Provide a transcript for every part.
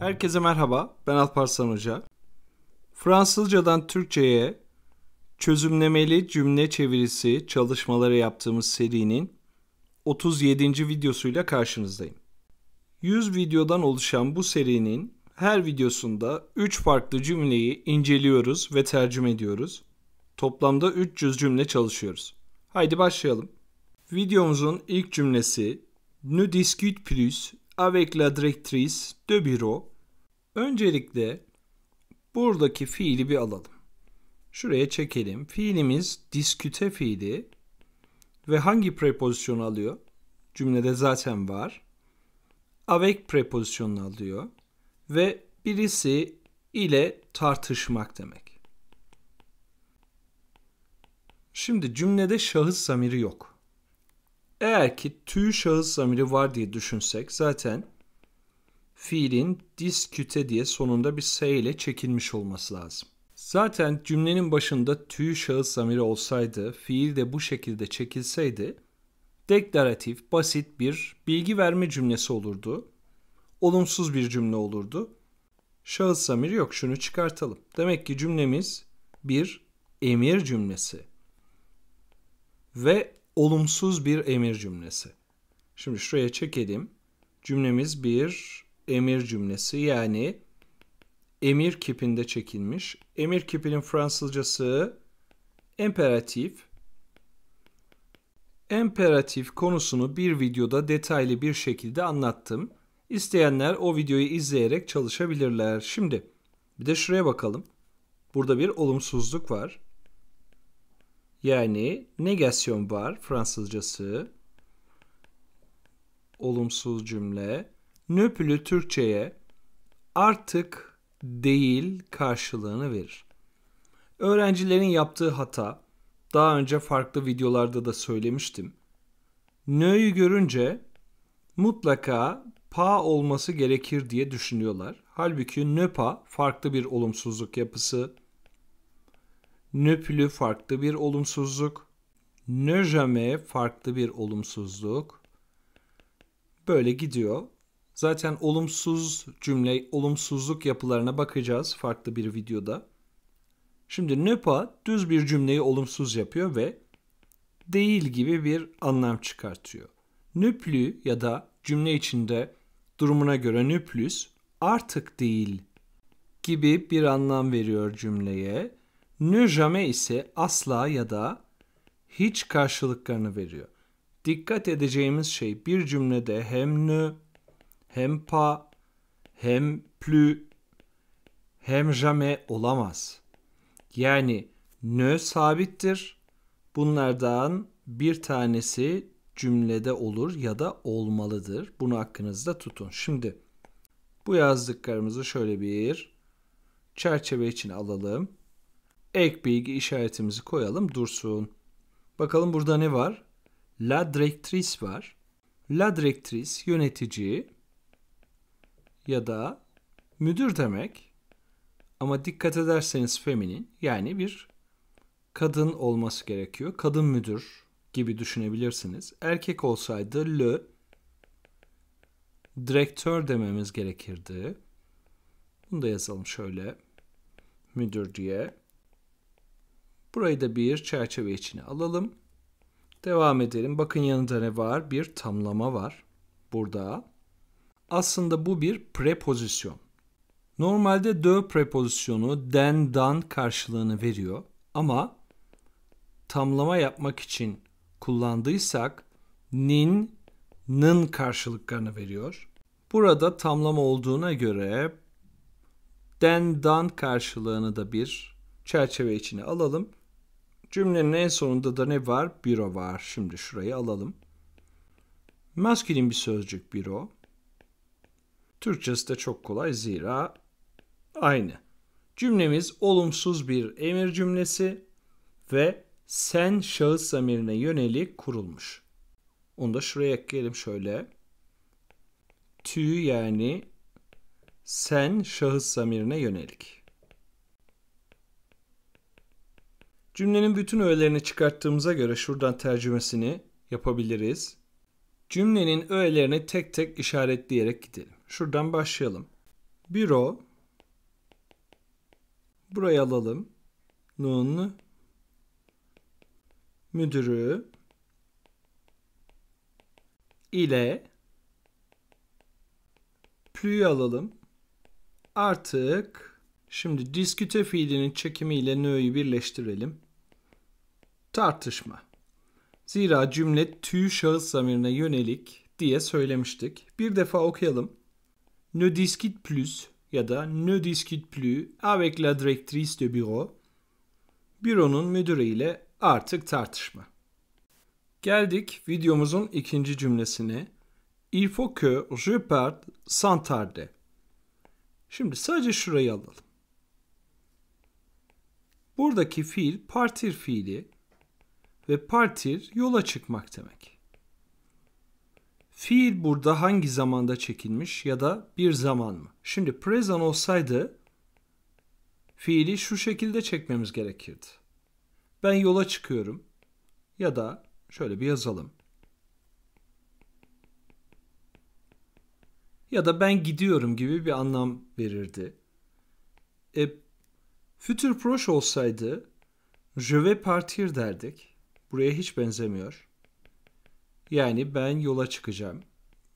Herkese merhaba, ben Alparslan Hoca. Fransızcadan Türkçe'ye çözümlemeli cümle çevirisi çalışmaları yaptığımız serinin 37. videosuyla karşınızdayım. 100 videodan oluşan bu serinin her videosunda 3 farklı cümleyi inceliyoruz ve tercüme ediyoruz. Toplamda 300 cümle çalışıyoruz. Haydi başlayalım. Videomuzun ilk cümlesi Ne discute plus avec la directrice de bureau Öncelikle buradaki fiili bir alalım. Şuraya çekelim. Fiilimiz disküte fiili ve hangi prepozisyonu alıyor? Cümlede zaten var. Avec prepozisyonunu alıyor ve birisi ile tartışmak demek. Şimdi cümlede şahıs zamiri yok. Eğer ki tüy şahıs zamiri var diye düşünsek zaten fiilin disküte diye sonunda bir s ile çekilmiş olması lazım. Zaten cümlenin başında tüy şahıs zamiri olsaydı, fiil de bu şekilde çekilseydi, deklaratif, basit bir bilgi verme cümlesi olurdu. Olumsuz bir cümle olurdu. Şahıs zamiri yok, şunu çıkartalım. Demek ki cümlemiz bir emir cümlesi ve olumsuz bir emir cümlesi. Şimdi şuraya çekelim. Cümlemiz bir emir cümlesi yani emir kipinde çekilmiş. Emir kipinin Fransızcası imperatif. Imperatif konusunu bir videoda detaylı bir şekilde anlattım. İsteyenler o videoyu izleyerek çalışabilirler. Şimdi bir de şuraya bakalım. Burada bir olumsuzluk var. Yani negasyon var Fransızcası. Olumsuz cümle nöpülü Türkçe'ye artık değil karşılığını verir. Öğrencilerin yaptığı hata daha önce farklı videolarda da söylemiştim. Nö'yü görünce mutlaka pa olması gerekir diye düşünüyorlar. Halbuki nöpa farklı bir olumsuzluk yapısı. Nöpülü farklı bir olumsuzluk. Nöjame farklı bir olumsuzluk. Böyle gidiyor. Zaten olumsuz cümle, olumsuzluk yapılarına bakacağız farklı bir videoda. Şimdi nöpa düz bir cümleyi olumsuz yapıyor ve değil gibi bir anlam çıkartıyor. Nüplü ya da cümle içinde durumuna göre nüplüs artık değil gibi bir anlam veriyor cümleye. Ne jamais ise asla ya da hiç karşılıklarını veriyor. Dikkat edeceğimiz şey bir cümlede hem ne hem pa, hem plü, hem jame olamaz. Yani nö sabittir. Bunlardan bir tanesi cümlede olur ya da olmalıdır. Bunu hakkınızda tutun. Şimdi bu yazdıklarımızı şöyle bir çerçeve için alalım. Ek bilgi işaretimizi koyalım dursun. Bakalım burada ne var? La directrice var. La directrice yönetici ya da müdür demek. Ama dikkat ederseniz feminin yani bir kadın olması gerekiyor. Kadın müdür gibi düşünebilirsiniz. Erkek olsaydı le direktör dememiz gerekirdi. Bunu da yazalım şöyle müdür diye. Burayı da bir çerçeve içine alalım. Devam edelim. Bakın yanında ne var? Bir tamlama var. Burada aslında bu bir prepozisyon. Normalde de prepozisyonu den dan karşılığını veriyor ama tamlama yapmak için kullandıysak nin nın karşılıklarını veriyor. Burada tamlama olduğuna göre den dan karşılığını da bir çerçeve içine alalım. Cümlenin en sonunda da ne var? Büro var. Şimdi şurayı alalım. Maskülin bir sözcük büro. Türkçesi de çok kolay zira aynı. Cümlemiz olumsuz bir emir cümlesi ve sen şahıs zamirine yönelik kurulmuş. Onu da şuraya ekleyelim şöyle. Tü yani sen şahıs zamirine yönelik. Cümlenin bütün öğelerini çıkarttığımıza göre şuradan tercümesini yapabiliriz. Cümlenin öğelerini tek tek işaretleyerek gidelim. Şuradan başlayalım. Büro. Buraya alalım. Nun. Müdürü. ile plüyü alalım. Artık şimdi disküte fiilinin çekimiyle nö'yü birleştirelim. Tartışma. Zira cümle tüy şahıs zamirine yönelik diye söylemiştik. Bir defa okuyalım ne discute plus ya da ne discute plus avec la directrice de bureau. Büronun müdürü artık tartışma. Geldik videomuzun ikinci cümlesine. Il faut que je parte sans tarder. Şimdi sadece şurayı alalım. Buradaki fiil partir fiili ve partir yola çıkmak demek. Fiil burada hangi zamanda çekilmiş ya da bir zaman mı? Şimdi present olsaydı fiili şu şekilde çekmemiz gerekirdi. Ben yola çıkıyorum ya da şöyle bir yazalım. Ya da ben gidiyorum gibi bir anlam verirdi. E, future proche olsaydı je vais partir derdik. Buraya hiç benzemiyor. Yani ben yola çıkacağım.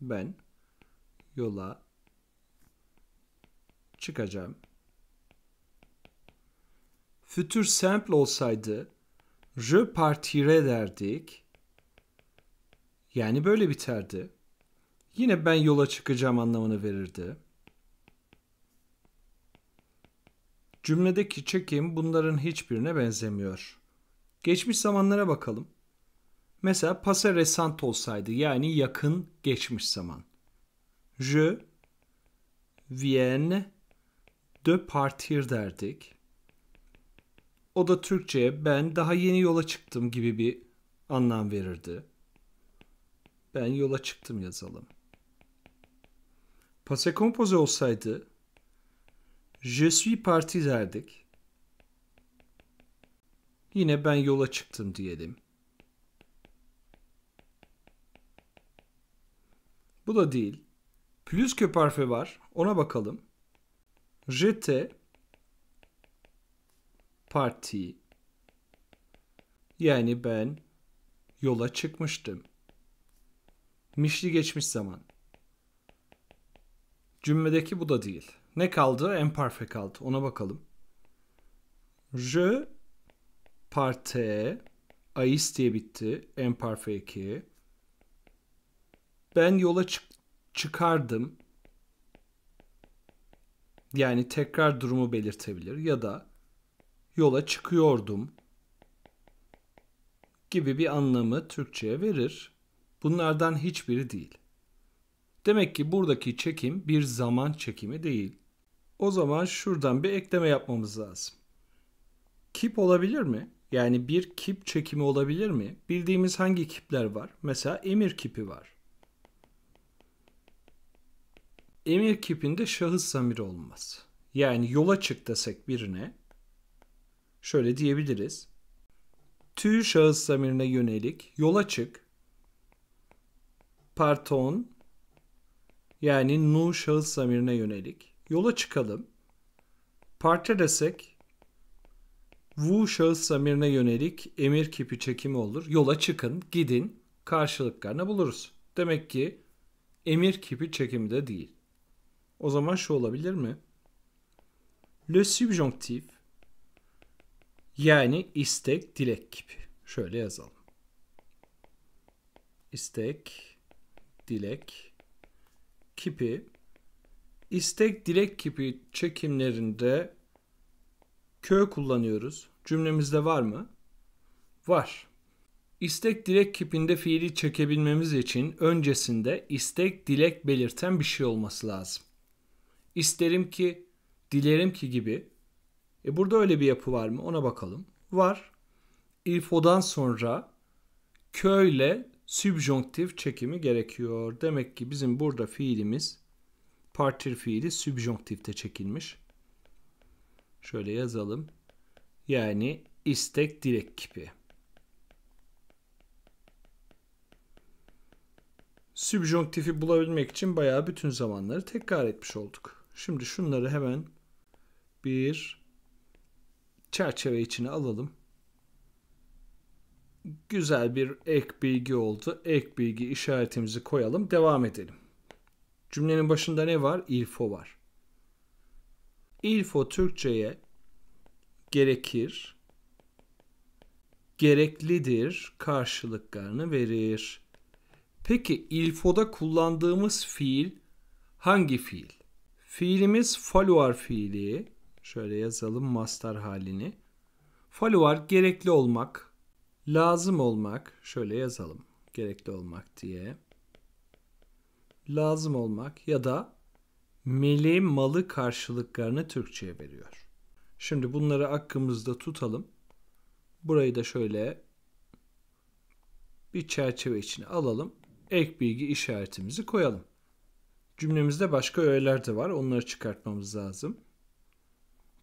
Ben yola çıkacağım. Fütür simple olsaydı je partire derdik. Yani böyle biterdi. Yine ben yola çıkacağım anlamını verirdi. Cümledeki çekim bunların hiçbirine benzemiyor. Geçmiş zamanlara bakalım. Mesela pasa resant olsaydı yani yakın geçmiş zaman. Je viens de partir derdik. O da Türkçe'ye ben daha yeni yola çıktım gibi bir anlam verirdi. Ben yola çıktım yazalım. Passé composé olsaydı je suis parti derdik. Yine ben yola çıktım diyelim. Bu da değil. Plus que parfait var. Ona bakalım. J'étais parti. Yani ben yola çıkmıştım. Mişli geçmiş zaman. Cümledeki bu da değil. Ne kaldı? Emparfe kaldı. Ona bakalım. Je parte. Ais diye bitti. Emparfe 2 ben yola çık çıkardım. Yani tekrar durumu belirtebilir ya da yola çıkıyordum gibi bir anlamı Türkçe'ye verir. Bunlardan hiçbiri değil. Demek ki buradaki çekim bir zaman çekimi değil. O zaman şuradan bir ekleme yapmamız lazım. Kip olabilir mi? Yani bir kip çekimi olabilir mi? Bildiğimiz hangi kipler var? Mesela emir kipi var emir kipinde şahıs zamir olmaz. Yani yola çık desek birine şöyle diyebiliriz. Tü şahıs zamirine yönelik yola çık parton yani nu şahıs zamirine yönelik yola çıkalım. Parte desek vu şahıs zamirine yönelik emir kipi çekimi olur. Yola çıkın, gidin karşılıklarını buluruz. Demek ki emir kipi çekimi de değil. O zaman şu olabilir mi? Le subjonctif yani istek, dilek gibi. Şöyle yazalım. İstek, dilek, kipi. İstek, dilek kipi çekimlerinde kö kullanıyoruz. Cümlemizde var mı? Var. İstek dilek kipinde fiili çekebilmemiz için öncesinde istek dilek belirten bir şey olması lazım isterim ki, dilerim ki gibi. E burada öyle bir yapı var mı? Ona bakalım. Var. İfo'dan sonra köyle sübjonktif çekimi gerekiyor. Demek ki bizim burada fiilimiz partir fiili sübjonktifte çekilmiş. Şöyle yazalım. Yani istek direk gibi. Sübjonktifi bulabilmek için bayağı bütün zamanları tekrar etmiş olduk. Şimdi şunları hemen bir çerçeve içine alalım. Güzel bir ek bilgi oldu. Ek bilgi işaretimizi koyalım. Devam edelim. Cümlenin başında ne var? İlfo var. İlfo Türkçe'ye gerekir, gereklidir karşılıklarını verir. Peki ilfoda kullandığımız fiil hangi fiil? Fiilimiz follower fiili. Şöyle yazalım master halini. Follower gerekli olmak, lazım olmak. Şöyle yazalım. Gerekli olmak diye. Lazım olmak ya da meli malı karşılıklarını Türkçe'ye veriyor. Şimdi bunları aklımızda tutalım. Burayı da şöyle bir çerçeve içine alalım. Ek bilgi işaretimizi koyalım. Cümlemizde başka öğeler de var. Onları çıkartmamız lazım.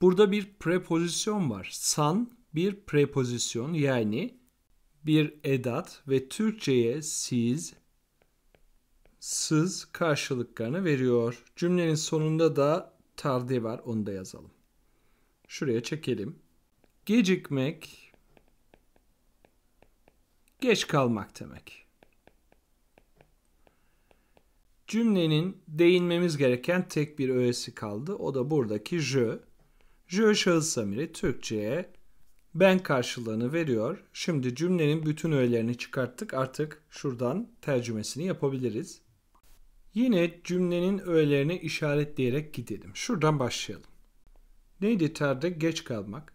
Burada bir prepozisyon var. San bir prepozisyon yani bir edat ve Türkçe'ye siz, sız karşılıklarını veriyor. Cümlenin sonunda da tarde var onu da yazalım. Şuraya çekelim. Gecikmek, geç kalmak demek. Cümlenin değinmemiz gereken tek bir öğesi kaldı. O da buradaki je. Je şahıs zamiri Türkçe'ye ben karşılığını veriyor. Şimdi cümlenin bütün öğelerini çıkarttık. Artık şuradan tercümesini yapabiliriz. Yine cümlenin öğelerini işaretleyerek gidelim. Şuradan başlayalım. Neydi tarde Geç kalmak.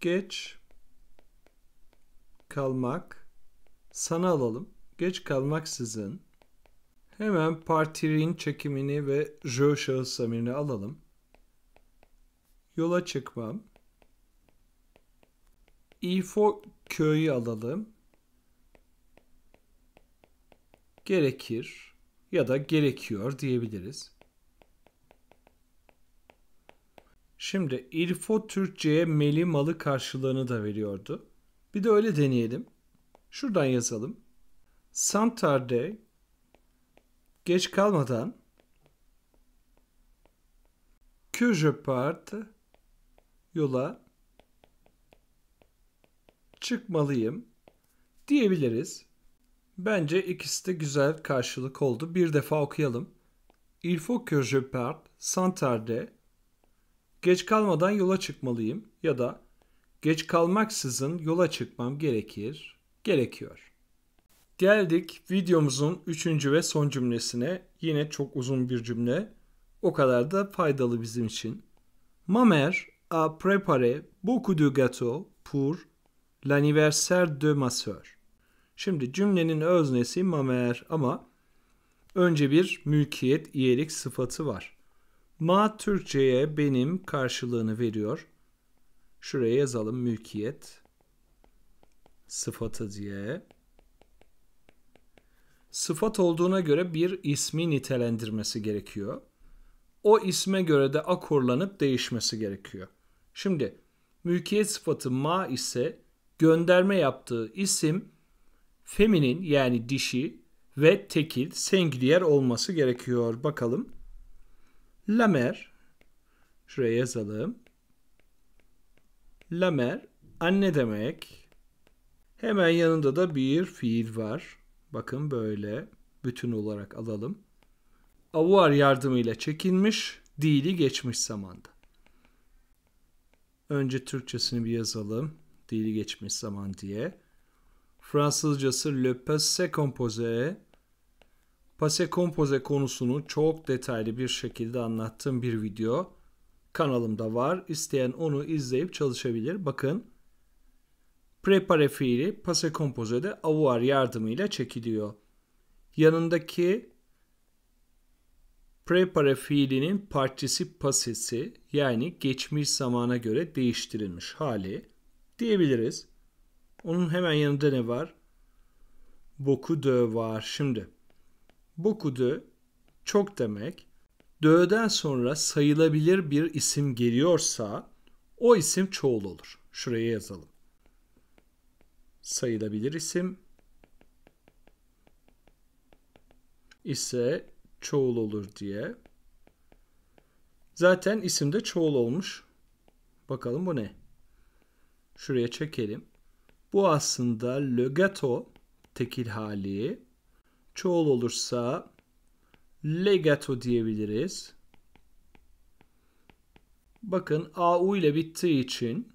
Geç kalmak. Sana alalım. Geç kalmaksızın Hemen partirin çekimini ve jö şahıs zamirini alalım. Yola çıkmam. İfo e köyü alalım. Gerekir ya da gerekiyor diyebiliriz. Şimdi İrfo e Türkçe'ye meli malı karşılığını da veriyordu. Bir de öyle deneyelim. Şuradan yazalım. Santarde geç kalmadan que je yola çıkmalıyım diyebiliriz. Bence ikisi de güzel karşılık oldu. Bir defa okuyalım. Il faut que je parte sans Geç kalmadan yola çıkmalıyım ya da geç kalmaksızın yola çıkmam gerekir, gerekiyor. Geldik videomuzun üçüncü ve son cümlesine. Yine çok uzun bir cümle. O kadar da faydalı bizim için. Mamer a préparé beaucoup de gâteaux pour l'anniversaire de ma sœur. Şimdi cümlenin öznesi mamer ama önce bir mülkiyet iyilik sıfatı var. Ma Türkçe'ye benim karşılığını veriyor. Şuraya yazalım mülkiyet sıfatı diye sıfat olduğuna göre bir ismi nitelendirmesi gerekiyor. O isme göre de akorlanıp değişmesi gerekiyor. Şimdi mülkiyet sıfatı ma ise gönderme yaptığı isim feminin yani dişi ve tekil sengliyer olması gerekiyor. Bakalım. Lamer şuraya yazalım. Lamer anne demek. Hemen yanında da bir fiil var. Bakın böyle bütün olarak alalım. Avuar yardımıyla çekilmiş, dili geçmiş zamanda. Önce Türkçesini bir yazalım. Dili geçmiş zaman diye. Fransızcası Le Passé Composé. Passé Composé konusunu çok detaylı bir şekilde anlattığım bir video kanalımda var. İsteyen onu izleyip çalışabilir. Bakın Prepare fiili pase kompozede avoir yardımıyla çekiliyor. Yanındaki prepare fiilinin partisip pasesi yani geçmiş zamana göre değiştirilmiş hali diyebiliriz. Onun hemen yanında ne var? Boku de var. Şimdi boku de çok demek. Dö'den sonra sayılabilir bir isim geliyorsa o isim çoğul olur. Şuraya yazalım sayılabilir isim ise çoğul olur diye. Zaten isim de çoğul olmuş. Bakalım bu ne? Şuraya çekelim. Bu aslında legato tekil hali. Çoğul olursa legato diyebiliriz. Bakın AU ile bittiği için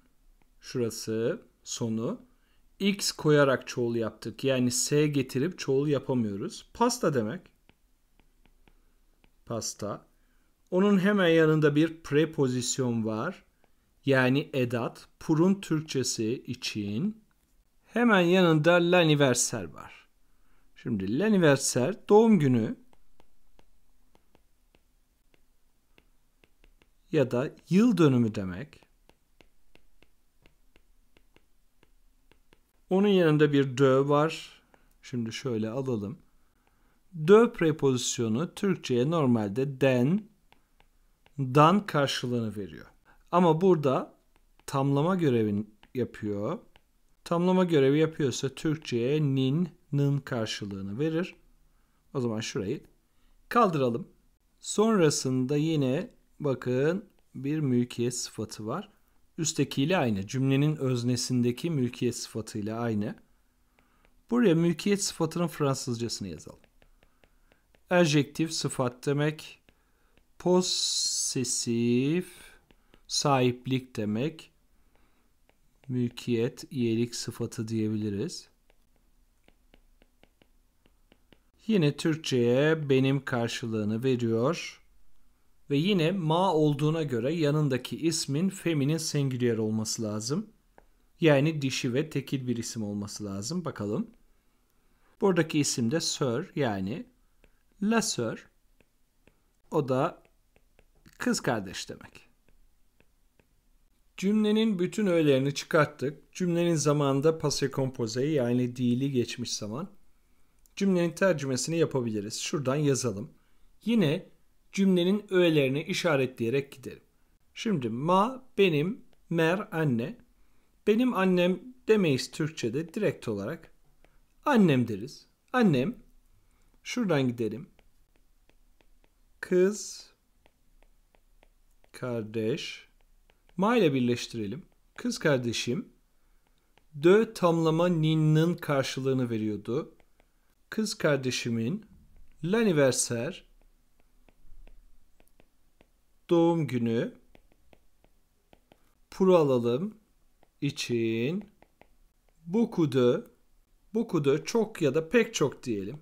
şurası sonu x koyarak çoğul yaptık. Yani s getirip çoğul yapamıyoruz. Pasta demek. Pasta. Onun hemen yanında bir prepozisyon var. Yani edat. Pur'un Türkçesi için. Hemen yanında laniverser var. Şimdi laniverser doğum günü ya da yıl dönümü demek. Onun yanında bir dö var. Şimdi şöyle alalım. Dö prepozisyonu Türkçe'ye normalde den, dan karşılığını veriyor. Ama burada tamlama görevini yapıyor. Tamlama görevi yapıyorsa Türkçe'ye nin, nın karşılığını verir. O zaman şurayı kaldıralım. Sonrasında yine bakın bir mülkiyet sıfatı var. Üsttekiyle aynı. Cümlenin öznesindeki mülkiyet sıfatıyla aynı. Buraya mülkiyet sıfatının Fransızcasını yazalım. Adjektif sıfat demek. possessif, sahiplik demek. Mülkiyet, iyilik sıfatı diyebiliriz. Yine Türkçe'ye benim karşılığını veriyor. Ve yine ma olduğuna göre yanındaki ismin feminin singüler olması lazım. Yani dişi ve tekil bir isim olması lazım. Bakalım. Buradaki isim de sör yani la sör. O da kız kardeş demek. Cümlenin bütün öğelerini çıkarttık. Cümlenin zamanında passé composé yani dili geçmiş zaman. Cümlenin tercümesini yapabiliriz. Şuradan yazalım. Yine cümlenin öğelerini işaretleyerek giderim. Şimdi ma benim, mer anne. Benim annem demeyiz Türkçe'de direkt olarak. Annem deriz. Annem. Şuradan gidelim. Kız, kardeş. Ma ile birleştirelim. Kız kardeşim. Dö tamlama nin'nin karşılığını veriyordu. Kız kardeşimin l'anniversaire doğum günü pour alalım için beaucoup de beaucoup de çok ya da pek çok diyelim.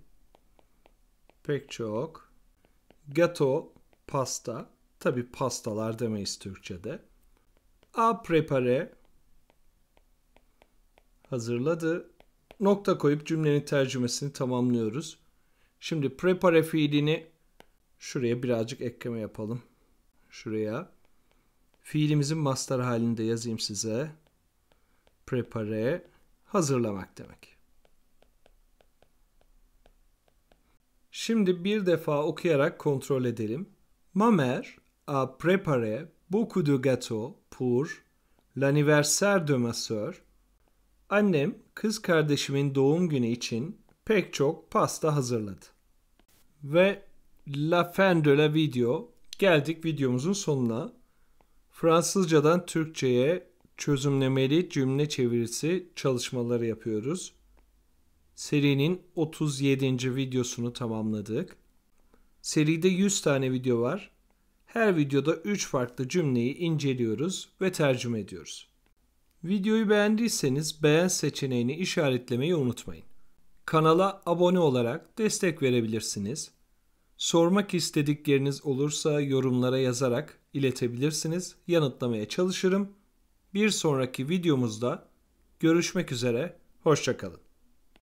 Pek çok gâteau pasta tabi pastalar demeyiz Türkçe'de. A prepare hazırladı. Nokta koyup cümlenin tercümesini tamamlıyoruz. Şimdi prepare fiilini şuraya birazcık ekleme yapalım şuraya. Fiilimizin master halinde yazayım size. Prepare hazırlamak demek. Şimdi bir defa okuyarak kontrol edelim. Mamer a prepare beaucoup de gâteaux pour l'anniversaire de ma sœur. Annem kız kardeşimin doğum günü için pek çok pasta hazırladı. Ve la fin de la video Geldik videomuzun sonuna. Fransızcadan Türkçe'ye çözümlemeli cümle çevirisi çalışmaları yapıyoruz. Serinin 37. videosunu tamamladık. Seride 100 tane video var. Her videoda 3 farklı cümleyi inceliyoruz ve tercüme ediyoruz. Videoyu beğendiyseniz beğen seçeneğini işaretlemeyi unutmayın. Kanala abone olarak destek verebilirsiniz. Sormak istedikleriniz olursa yorumlara yazarak iletebilirsiniz. Yanıtlamaya çalışırım. Bir sonraki videomuzda görüşmek üzere. Hoşçakalın.